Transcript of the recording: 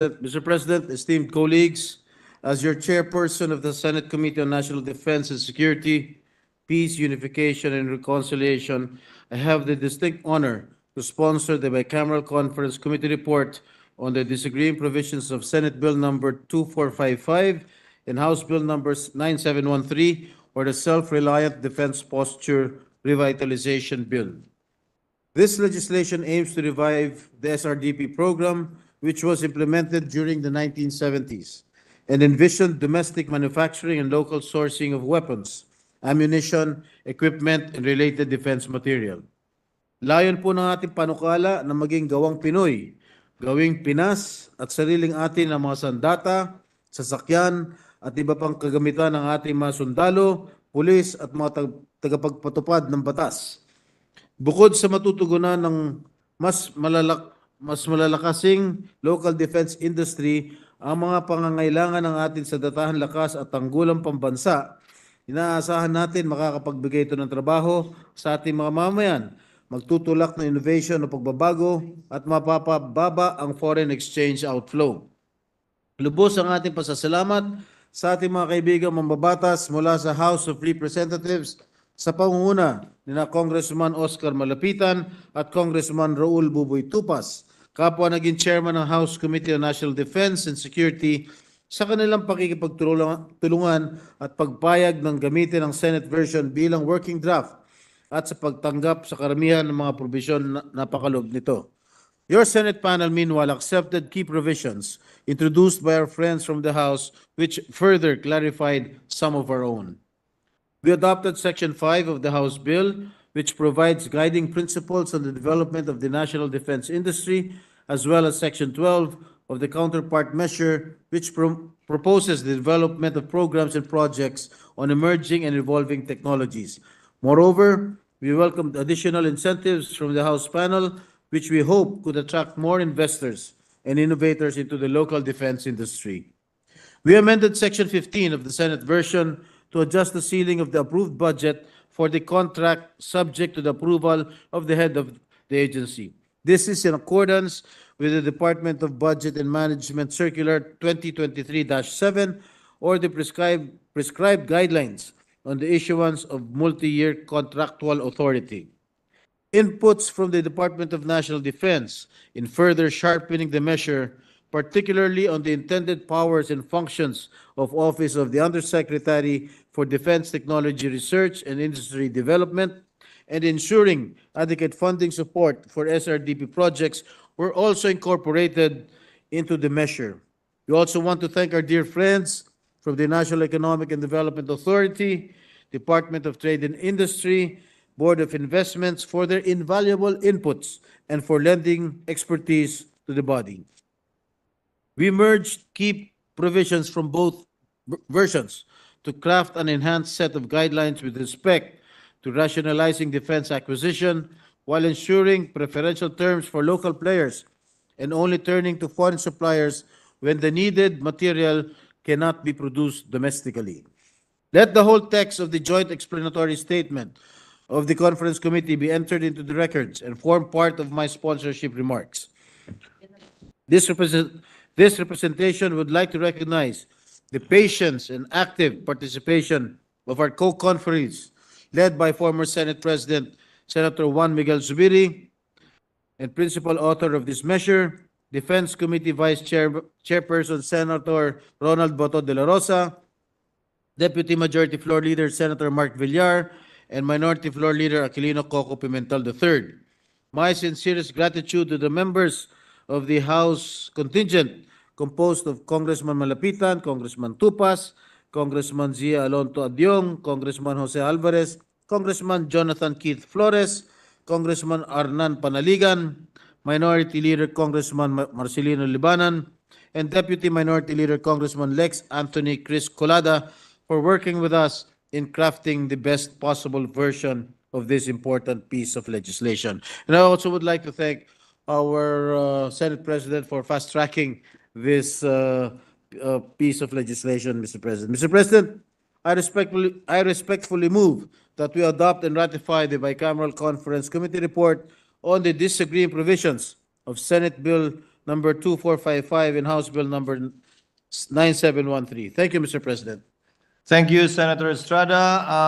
Mr. President, esteemed colleagues, as your chairperson of the Senate Committee on National Defense and Security, Peace, Unification, and Reconciliation, I have the distinct honor to sponsor the bicameral conference committee report on the disagreeing provisions of Senate Bill Number 2455 and House Bill Number 9713, or the Self-Reliant Defense Posture Revitalization Bill. This legislation aims to revive the SRDP program which was implemented during the 1970s and envisioned domestic manufacturing and local sourcing of weapons, ammunition, equipment, and related defense material. Layon po ng ating panukala na maging gawang Pinoy, gawing Pinas at sariling atin ang mga sandata, sasakyan at iba pang kagamitan ng ating mga sundalo, pulis at mga tag- tagapagpatupad ng batas. Bukod sa matutugunan ng mas malalak mas malalakasing local defense industry ang mga pangangailangan ng atin sa datahan lakas at tanggulang pambansa. Inaasahan natin makakapagbigay ito ng trabaho sa ating mga mamayan, magtutulak ng innovation o pagbabago at mapapababa ang foreign exchange outflow. Lubos ang ating pasasalamat sa ating mga kaibigang mambabatas mula sa House of Representatives sa pangunguna ni na Congressman Oscar Malapitan at Congressman Raul Buboy Tupas Kapwa naging chairman ng House Committee on National Defense and Security sa kanilang pakikipagtulungan at pagpayag ng gamitin ang Senate version bilang working draft at sa pagtanggap sa karamihan ng mga provision na napakalob nito. Your Senate panel meanwhile accepted key provisions introduced by our friends from the House which further clarified some of our own. We adopted Section 5 of the House bill which provides guiding principles on the development of the national defense industry as well as Section 12 of the counterpart measure, which pro- proposes the development of programs and projects on emerging and evolving technologies. Moreover, we welcomed additional incentives from the House panel, which we hope could attract more investors and innovators into the local defense industry. We amended Section 15 of the Senate version to adjust the ceiling of the approved budget for the contract subject to the approval of the head of the agency. This is in accordance with the Department of Budget and Management Circular 2023-7 or the prescribed, prescribed guidelines on the issuance of multi-year contractual authority. Inputs from the Department of National Defense in further sharpening the measure, particularly on the intended powers and functions of Office of the Undersecretary for Defense Technology Research and Industry Development and ensuring adequate funding support for SRDP projects were also incorporated into the measure. We also want to thank our dear friends from the National Economic and Development Authority, Department of Trade and Industry, Board of Investments for their invaluable inputs and for lending expertise to the body. We merged key provisions from both versions to craft an enhanced set of guidelines with respect to rationalizing defense acquisition while ensuring preferential terms for local players and only turning to foreign suppliers when the needed material cannot be produced domestically. Let the whole text of the joint explanatory statement of the conference committee be entered into the records and form part of my sponsorship remarks. This, represent, this representation would like to recognize the patience and active participation of our co-conferees led by former Senate President Senator Juan Miguel Zubiri and principal author of this measure, Defense Committee Vice Chair, Chairperson Senator Ronald Boto de la Rosa, Deputy Majority Floor Leader Senator Mark Villar, and Minority Floor Leader Aquilino Coco Pimentel III. My sincerest gratitude to the members of the House contingent composed of Congressman Malapitan, Congressman Tupas, Congressman Zia Alonto Adyong, Congressman Jose Alvarez, Congressman Jonathan Keith Flores, Congressman Arnan Panaligan, Minority Leader Congressman Marcelino Libanan, and Deputy Minority Leader Congressman Lex Anthony Chris Colada for working with us in crafting the best possible version of this important piece of legislation. And I also would like to thank our uh, Senate President for fast tracking this. Uh, uh, piece of legislation, Mr. President. Mr. President, I respectfully, I respectfully move that we adopt and ratify the bicameral conference committee report on the disagreeing provisions of Senate Bill number 2455 and House Bill number 9713. Thank you, Mr. President. Thank you, Senator Estrada. Uh